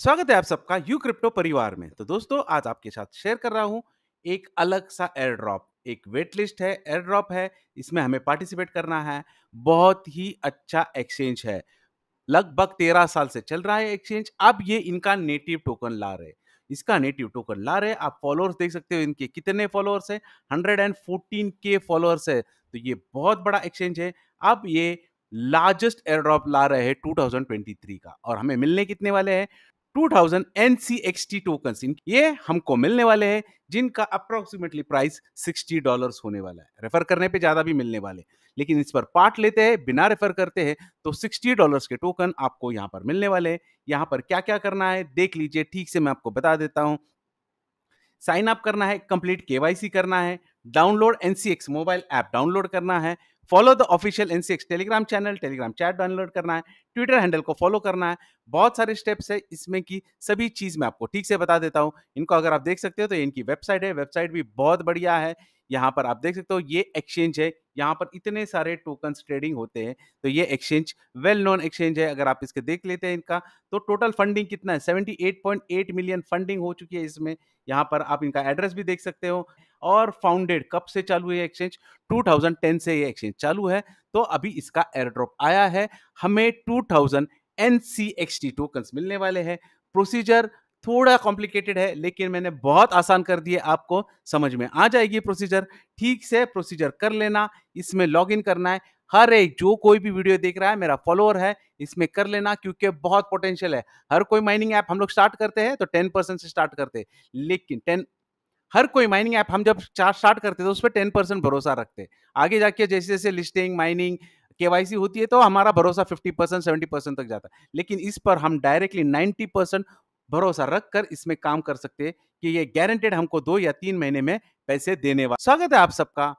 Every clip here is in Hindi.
स्वागत है आप सबका यू क्रिप्टो परिवार में तो दोस्तों आज आपके साथ शेयर कर रहा हूं एक अलग सा एयर ड्रॉप एक वेट लिस्ट है एयर ड्रॉप है इसमें हमें पार्टिसिपेट करना है बहुत ही अच्छा एक्सचेंज है लगभग तेरह साल से चल रहा है एक्सचेंज अब ये इनका नेटिव टोकन ला रहे इसका नेटिव टोकन ला रहे आप फॉलोअर्स देख सकते हो इनके कितने फॉलोअर्स है hundred and fourteen K followers है तो ये बहुत बड़ा एक्सचेंज है अब ये लार्जेस्ट एयर ड्रॉप ला रहे हैं 2023 का और हमें मिलने कितने वाले हैं 2000 NCXT टोकन ये हमको मिलने वाले हैं जिनका अप्रोक्सीमेटली प्राइस 60 डॉलर्स होने वाला है रेफर करने पे ज़्यादा भी मिलने वाले लेकिन इस पर पार्ट लेते हैं बिना रेफर करते हैं तो 60 डॉलर्स के टोकन आपको यहाँ पर मिलने वाले हैं यहाँ पर क्या क्या करना है देख लीजिए ठीक से मैं आपको बता देता हूँ साइन अप करना है कंप्लीट केवाईसी करना है download NCX mobile app download करना है follow the official NCX Telegram channel Telegram chat download करना है ट्विटर हैंडल को फॉलो करना है बहुत सारे स्टेप्स है इसमें कि सभी चीज़ मैं आपको ठीक से बता देता हूँ इनको अगर आप देख सकते हो तो इनकी वेबसाइट है वेबसाइट भी बहुत बढ़िया है यहाँ पर आप देख सकते हो ये एक्सचेंज है यहाँ पर इतने सारे टोकन ट्रेडिंग होते हैं तो ये एक्सचेंज वेल नोन एक्सचेंज है अगर आप इसके देख लेते हैं इनका तो टोटल फंडिंग कितना है 78.8 मिलियन फंडिंग हो चुकी है इसमें यहाँ पर आप इनका एड्रेस भी देख सकते हो और फाउंडेड कब से चालू है एक्सचेंज 2010 से ये एक्सचेंज चालू है तो अभी इसका एयरड्रॉप आया है हमें 2000 N C X T token मिलने वाले हैं प्रोसीजर थोड़ा कॉम्प्लिकेटेड है लेकिन मैंने बहुत आसान कर दिए आपको समझ में आ जाएगी प्रोसीजर ठीक से प्रोसीजर कर लेना इसमें लॉग इन करना है हर एक जो कोई भी वीडियो देख रहा है मेरा फॉलोअर है इसमें कर लेना क्योंकि बहुत पोटेंशियल है हर कोई माइनिंग ऐप हम लोग स्टार्ट करते हैं तो टेन परसेंट से स्टार्ट करते हैं लेकिन टेन हर कोई माइनिंग ऐप हम जब स्टार्ट करते तो उस पर टेन परसेंट भरोसा रखते आगे जाके जैसे जैसे लिस्टिंग माइनिंग के होती है तो हमारा भरोसा फिफ्टी परसेंट सेवेंटी परसेंट तक जाता है लेकिन इस पर हम डायरेक्टली नाइन्टी परसेंट भरोसा रख कर इसमें काम कर सकते हैं कि ये गारंटेड हमको दो या तीन महीने में पैसे देने वाला स्वागत है आप सबका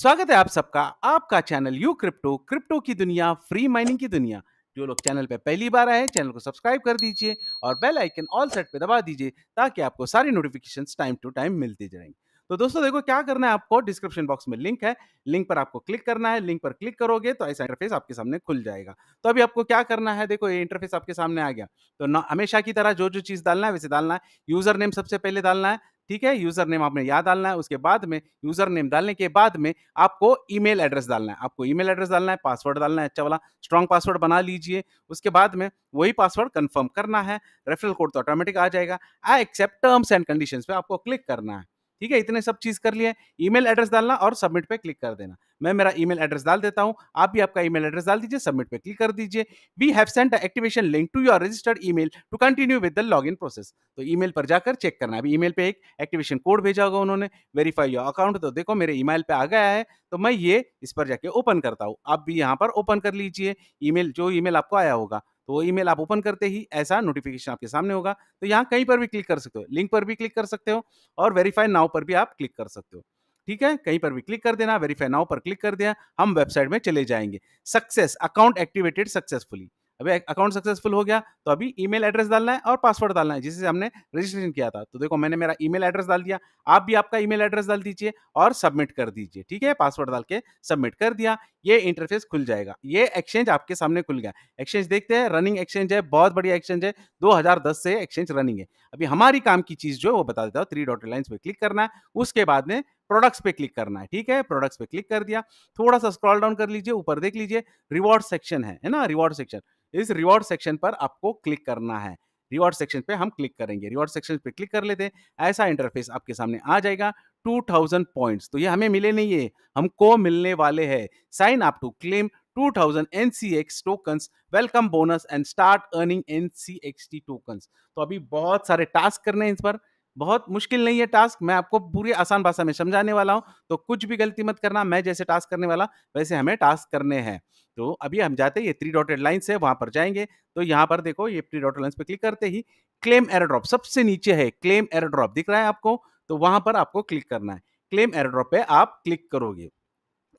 स्वागत है आप सबका आपका चैनल यू क्रिप्टो क्रिप्टो की दुनिया फ्री माइनिंग की दुनिया जो लोग चैनल पर पहली बार आए चैनल को सब्सक्राइब कर दीजिए और बेल आइकन ऑल सेट पे दबा दीजिए ताकि आपको सारी नोटिफिकेशंस टाइम टू टाइम मिलती जाएंगी तो दोस्तों देखो क्या करना है आपको डिस्क्रिप्शन बॉक्स में लिंक है लिंक पर आपको क्लिक करना है लिंक पर क्लिक करोगे तो ऐसा इंटरफेस आपके सामने खुल जाएगा तो अभी आपको क्या करना है देखो ये इंटरफेस आपके सामने आ गया तो हमेशा की तरह जो जो चीज़ डालना है वैसे डालना है यूजर नेम सबसे पहले डालना है ठीक है यूजर नेम आपने याद डालना है उसके बाद में यूजर नेम डालने के बाद में आपको ईमेल एड्रेस डालना है आपको ईमेल एड्रेस डालना है पासवर्ड डालना है अच्छा वाला स्ट्रांग पासवर्ड बना लीजिए उसके बाद में वही पासवर्ड कंफर्म करना है रेफरल कोड तो ऑटोमेटिक आ जाएगा I accept terms and conditions पे आपको क्लिक करना है ठीक है इतने सब चीज कर लिए ईमेल एड्रेस डालना और सबमिट पे क्लिक कर देना मैं मेरा ईमेल एड्रेस डाल देता हूं आप भी आपका ईमेल एड्रेस डाल दीजिए सबमिट पे क्लिक कर दीजिए we have sent activation link to your registered email to continue with the log in process तो ईमेल पर जाकर चेक करना अभी ईमेल पे एक एक्टिवेशन कोड भेजा होगा उन्होंने वेरीफाई योर अकाउंट तो देखो मेरे ईमेल पे आ गया है तो मैं ये इस पर जाके ओपन करता हूँ आप भी यहाँ पर ओपन कर लीजिए ईमेल जो ईमेल आपको आया होगा तो ईमेल आप ओपन करते ही ऐसा नोटिफिकेशन आपके सामने होगा तो यहाँ कहीं पर भी क्लिक कर सकते हो लिंक पर भी क्लिक कर सकते हो और वेरीफाई नाव पर भी आप क्लिक कर सकते हो ठीक है कहीं पर भी क्लिक कर देना वेरीफाई नाउ पर क्लिक कर दिया हम वेबसाइट में चले जाएंगे सक्सेस अकाउंट एक्टिवेटेड सक्सेसफुली अभी अकाउंट सक्सेसफुल हो गया तो अभी ईमेल एड्रेस डालना है और पासवर्ड डालना है जिससे हमने रजिस्ट्रेशन किया था तो देखो मैंने मेरा ईमेल एड्रेस डाल दिया आप भी आपका ईमेल एड्रेस डाल दीजिए और सबमिट कर दीजिए ठीक है पासवर्ड डाल के सबमिट कर दिया ये इंटरफेस खुल जाएगा ये एक्सचेंज आपके सामने खुल गया एक्सचेंज देखते हैं रनिंग एक्सचेंज है बहुत बढ़िया एक्सचेंज है 2010 से एक्सचेंज रनिंग है अभी हमारी काम की चीज़ जो है वो बता देता हूँ थ्री डॉट लाइन्स पे क्लिक करना है उसके बाद में प्रोडक्ट्स पे क्लिक करना है ठीक है प्रोडक्ट्स पे क्लिक कर दिया थोड़ा सा स्क्रॉल डाउन कर लीजिए ऊपर देख लीजिए रिवॉर्ड सेक्शन है है ना रिवॉर्ड सेक्शन इस रिवॉर्ड सेक्शन पर आपको क्लिक करना है रिवॉर्ड सेक्शन पे हम क्लिक करेंगे रिवॉर्ड सेक्शन पे क्लिक कर लेते हैं ऐसा इंटरफेस आपके सामने आ जाएगा टू थाउजेंड पॉइंट तो ये हमें मिले नहीं है हमको मिलने वाले है sign up to claim two thousand N C X token welcome bonus and start earning N C X T token तो अभी बहुत सारे टास्क करने हैं इस पर बहुत मुश्किल नहीं है टास्क मैं आपको पूरी आसान भाषा में समझाने वाला हूँ तो कुछ भी गलती मत करना मैं जैसे टास्क करने वाला वैसे हमें टास्क करने हैं तो अभी हम जाते हैं ये थ्री डॉटेड लाइन्स है वहाँ पर जाएंगे तो यहाँ पर देखो ये थ्री डॉटेड लाइन्स पे क्लिक करते ही क्लेम एयर ड्रॉप सबसे नीचे है क्लेम एयर ड्रॉप दिख रहा है आपको तो वहां पर आपको क्लिक करना है क्लेम एयरड्रॉप पे आप क्लिक करोगे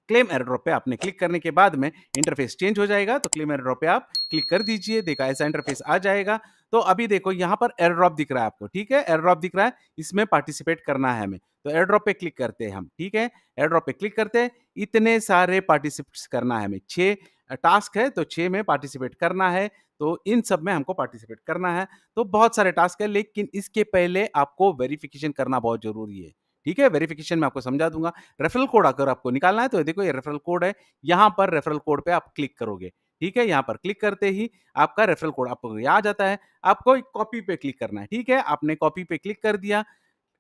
क्लेम एयरड्रॉप पे आपने क्लिक करने के बाद में इंटरफेस चेंज हो जाएगा तो क्लेम एयरड्रॉप पे आप क्लिक कर दीजिए देखा ऐसा इंटरफेस आ जाएगा तो अभी देखो यहाँ पर एयरड्रॉप दिख रहा है आपको ठीक है एयरड्रॉप दिख रहा है इसमें पार्टिसिपेट करना है हमें तो एयरड्रॉप पे क्लिक करते हैं हम ठीक है एयरड्रॉप पे क्लिक करते हैं इतने सारे पार्टिसिपेट्स करना है हमें छः टास्क है तो छः में पार्टिसिपेट करना है तो इन सब में हमको पार्टिसिपेट करना है तो बहुत सारे टास्क है लेकिन इसके पहले आपको वेरिफिकेशन करना बहुत ज़रूरी है ठीक है वेरिफिकेशन में आपको समझा दूंगा रेफरल कोड अगर आपको निकालना है तो देखो ये रेफरल कोड है यहाँ पर रेफरल कोड पे आप क्लिक करोगे ठीक है यहाँ पर क्लिक करते ही आपका रेफरल कोड आपको आ जाता है आपको कॉपी पे क्लिक करना है ठीक है आपने कॉपी पे क्लिक कर दिया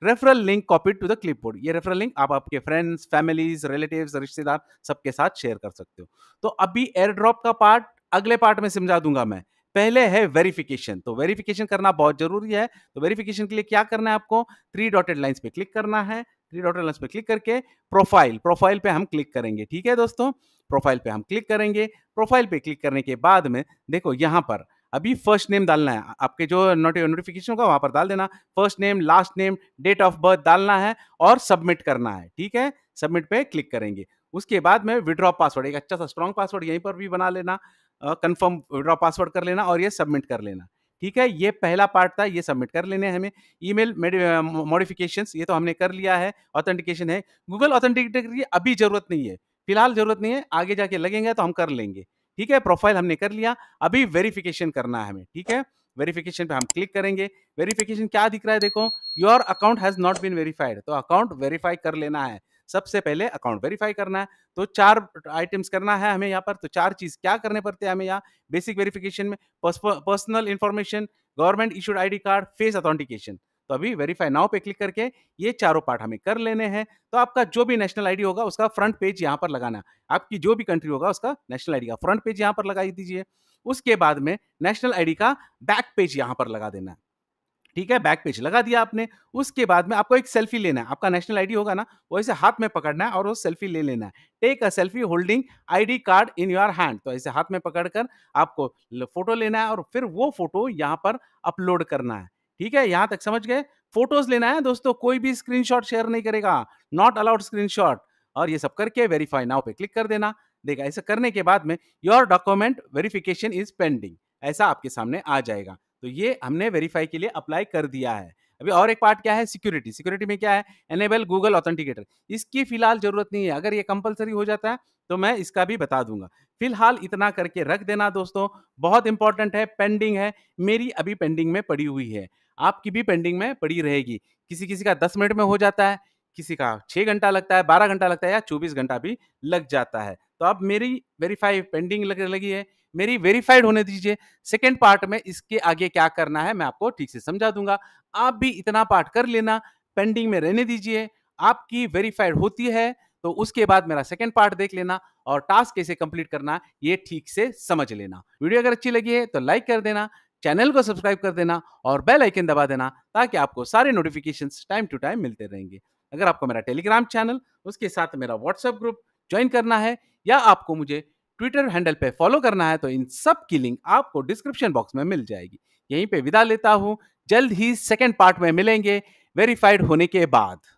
referral link copy to the board ये रेफरल लिंक आप आपके फ्रेंड्स फैमिलीज रिलेटिव रिश्तेदार सबके साथ शेयर कर सकते हो तो अभी एयर ड्रॉप का पार्ट अगले पार्ट में समझा दूंगा मैं पहले है वेरिफिकेशन तो वेरिफिकेशन करना बहुत जरूरी है तो वेरिफिकेशन के लिए क्या करना है आपको थ्री डॉटेड लाइन्स पे क्लिक करना है थ्री डॉटेड लाइन्स पे क्लिक करके प्रोफाइल प्रोफाइल पे हम क्लिक करेंगे ठीक है दोस्तों प्रोफाइल पे हम क्लिक करेंगे प्रोफाइल पे क्लिक करने के बाद में देखो यहाँ पर अभी फर्स्ट नेम डालना है आपके जो नोटिफिकेशन होगा वहां पर डाल देना first name last name date of birth डालना है और सबमिट करना है ठीक है सबमिट पे क्लिक करेंगे उसके बाद में विड्रॉ पासवर्ड एक अच्छा सा स्ट्रॉन्ग पासवर्ड यहीं पर भी बना लेना कंफर्म विड्रॉ पासवर्ड कर लेना और ये सबमिट कर लेना ठीक है ये पहला पार्ट था ये सबमिट कर लेने हमें ईमेल मॉडिफिकेशंस ये तो हमने कर लिया है ऑथेंटिकेशन है गूगल ऑथेंटिकेटर की अभी जरूरत नहीं है फिलहाल जरूरत नहीं है आगे जाके लगेंगे तो हम कर लेंगे ठीक है प्रोफाइल हमने कर लिया अभी वेरिफिकेशन करना है हमें ठीक है वेरिफिकेशन पे हम क्लिक करेंगे वेरिफिकेशन क्या दिख रहा है देखो your account has not been verified तो अकाउंट वेरीफाई कर लेना है सबसे पहले अकाउंट वेरीफाई करना है तो चार आइटम्स करना है हमें यहाँ पर तो चार चीज क्या करने पड़ते हैं हमें यहाँ बेसिक वेरिफिकेशन में personal information government issued ID card face authentication तो अभी वेरीफाई नाउ पे क्लिक करके ये चारों पार्ट हमें कर लेने हैं तो आपका जो भी नेशनल आईडी होगा उसका फ्रंट पेज यहाँ पर लगाना आपकी जो भी कंट्री होगा उसका नेशनल आईडी का फ्रंट पेज यहाँ पर लगा दीजिए उसके बाद में नेशनल आईडी का बैक पेज यहाँ पर लगा देना ठीक है बैक पेज लगा दिया आपने उसके बाद में आपको एक सेल्फी लेना है आपका नेशनल आईडी होगा ना वो ऐसे हाथ में पकड़ना है और वो सेल्फी ले लेना है take a selfie holding ID card in your hand तो ऐसे हाथ में पकड़कर आपको फोटो लेना है और फिर वो फोटो यहाँ पर अपलोड करना है ठीक है यहां तक समझ गए फोटोज लेना है दोस्तों कोई भी स्क्रीनशॉट शेयर नहीं करेगा नॉट अलाउड स्क्रीनशॉट और ये सब करके वेरीफाई नाउ पे क्लिक कर देना देखा ऐसा करने के बाद में your document verification is pending ऐसा आपके सामने आ जाएगा तो ये हमने वेरीफाई के लिए अप्लाई कर दिया है अभी और एक पार्ट क्या है सिक्योरिटी सिक्योरिटी में क्या है एनेबल गूगल ऑथेंटिकेटर इसकी फिलहाल जरूरत नहीं है अगर ये कंपलसरी हो जाता है तो मैं इसका भी बता दूंगा फिलहाल इतना करके रख देना दोस्तों बहुत इंपॉर्टेंट है पेंडिंग है मेरी अभी पेंडिंग में पड़ी हुई है आपकी भी पेंडिंग में पड़ी रहेगी किसी किसी का दस मिनट में हो जाता है किसी का छः घंटा लगता है बारह घंटा लगता है या चौबीस घंटा भी लग जाता है तो अब मेरी वेरीफाई पेंडिंग लग लगी है मेरी वेरीफाइड होने दीजिए सेकेंड पार्ट में इसके आगे क्या करना है मैं आपको ठीक से समझा दूंगा आप भी इतना पार्ट कर लेना पेंडिंग में रहने दीजिए आपकी वेरीफाइड होती है तो उसके बाद मेरा सेकेंड पार्ट देख लेना और टास्क कैसे कंप्लीट करना ये ठीक से समझ लेना वीडियो अगर अच्छी लगी है तो लाइक कर देना चैनल को सब्सक्राइब कर देना और बेल आइकन दबा देना ताकि आपको सारे नोटिफिकेशन टाइम टू टाइम मिलते रहेंगे अगर आपको मेरा टेलीग्राम चैनल उसके साथ मेरा व्हाट्सएप ग्रुप ज्वाइन करना है या आपको मुझे ट्विटर हैंडल पे फॉलो करना है तो इन सब की लिंक आपको डिस्क्रिप्शन बॉक्स में मिल जाएगी यहीं पे विदा लेता हूँ जल्द ही सेकेंड पार्ट में मिलेंगे वेरीफाइड होने के बाद